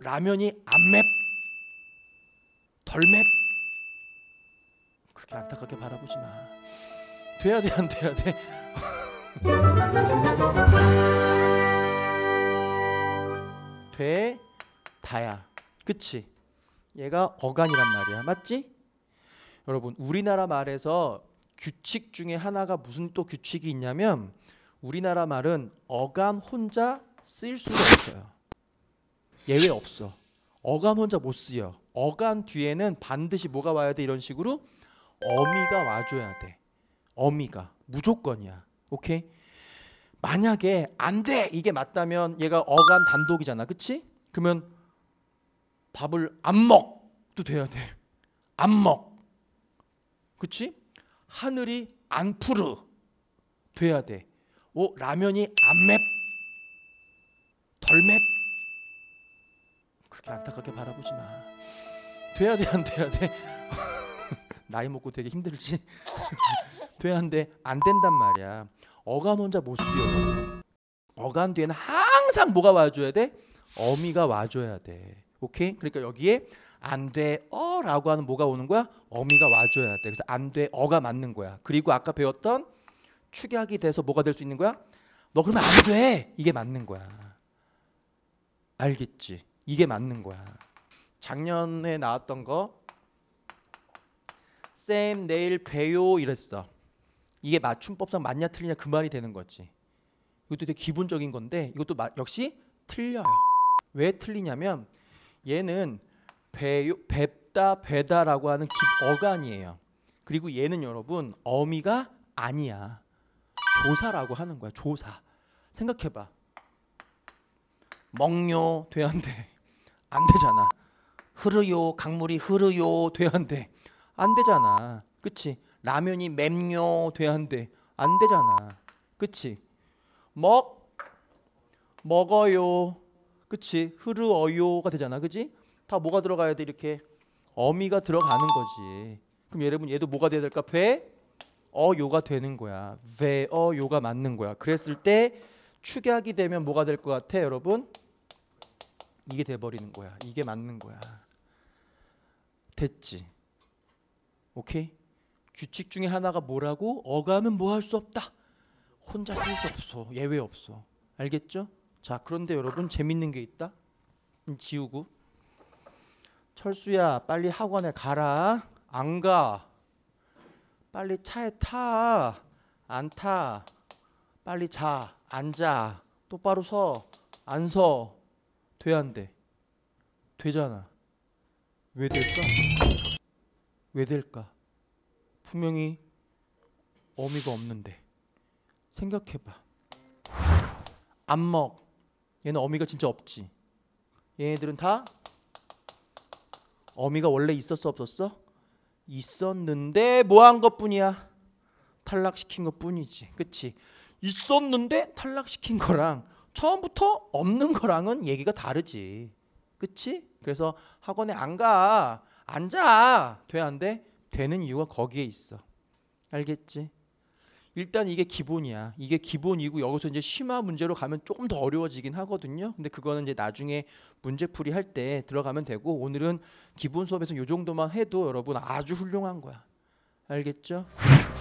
라면이 안 맵, 덜 맵. 그렇게 안타깝게 바라보지 마. 돼야 돼, 안 돼야 돼. 돼, 다야. 그치? 얘가 어간이란 말이야. 맞지? 여러분, 우리나라 말에서 규칙 중에 하나가 무슨 또 규칙이 있냐면 우리나라 말은 어간 혼자 쓸 수가 없어요. 예외 없어. 어감 혼자 못 쓰여. 어간 뒤에는 반드시 뭐가 와야 돼 이런 식으로 어미가 와줘야 돼. 어미가 무조건이야. 오케이. 만약에 안돼 이게 맞다면 얘가 어간 단독이잖아, 그치 그러면 밥을 안 먹도 돼야 돼. 안 먹, 그치 하늘이 안 푸르 돼야 돼. 오 라면이 안 맵, 덜 맵. 그렇게 안타깝게 바라보지 마. 돼야 돼 안 돼야 돼. 나이 먹고 되게 힘들지. 돼야 한데 안 된단 말이야. 어간 혼자 못 수요. 어간 뒤에는 항상 뭐가 와줘야 돼? 어미가 와줘야 돼. 오케이? 그러니까 여기에 안 돼 어라고 하는 뭐가 오는 거야? 어미가 와줘야 돼. 그래서 안 돼 어가 맞는 거야. 그리고 아까 배웠던 축약이 돼서 뭐가 될 수 있는 거야? 너 그러면 안 돼. 이게 맞는 거야. 알겠지? 이게 맞는 거야. 작년에 나왔던 거 쌤, 내일 봬요 이랬어. 이게 맞춤법상 맞냐 틀리냐 그 말이 되는 거지. 이것도 되게 기본적인 건데 이것도 마, 역시 틀려요. 왜 틀리냐면 얘는 배 뵙다 배다라고 하는 어간이에요. 그리고 얘는 여러분 어미가 아니야. 조사라고 하는 거야. 조사. 생각해봐. 먹요 돼안 돼. 안 되잖아. 흐르요 강물이 흐르요 돼야 한대. 안 되잖아. 그치? 라면이 맵요 돼야 한대. 안 되잖아. 그치? 먹 먹어요. 그치? 흐르어요가 되잖아. 그치다 뭐가 들어가야 돼 이렇게 어미가 들어가는 거지. 그럼 여러분 얘도 뭐가 돼야 될까? 배 어요가 되는 거야. 배 어요가 맞는 거야. 그랬을 때 축약이 되면 뭐가 될 것 같아, 여러분? 이게 돼버리는 거야. 이게 맞는 거야. 됐지. 오케이? 규칙 중에 하나가 뭐라고? 어감은 뭐 할 수 없다. 혼자 쓸 수 없어. 예외 없어. 알겠죠? 자, 그런데 여러분 재밌는 게 있다. 지우고. 철수야, 빨리 학원에 가라. 안 가. 빨리 차에 타. 안 타. 빨리 자. 앉아. 똑바로 서. 안 서. 돼안 돼? 되잖아. 왜 될까? 왜 될까? 분명히 어미가 없는데 생각해봐. 안먹 얘는 어미가 진짜 없지. 얘네들은 다 어미가 원래 있었어 없었어? 있었는데 뭐 한 것뿐이야. 탈락시킨 것뿐이지. 그치? 있었는데 탈락시킨 거랑 처음부터 없는 거랑은 얘기가 다르지. 그치? 그래서 학원에 안 가. 앉아. 돼, 안 돼? 되는 이유가 거기에 있어. 알겠지? 일단 이게 기본이야. 이게 기본이고 여기서 이제 심화 문제로 가면 조금 더 어려워지긴 하거든요. 근데 그거는 이제 나중에 문제풀이 할때 들어가면 되고 오늘은 기본 수업에서 요 정도만 해도 여러분 아주 훌륭한 거야. 알겠죠?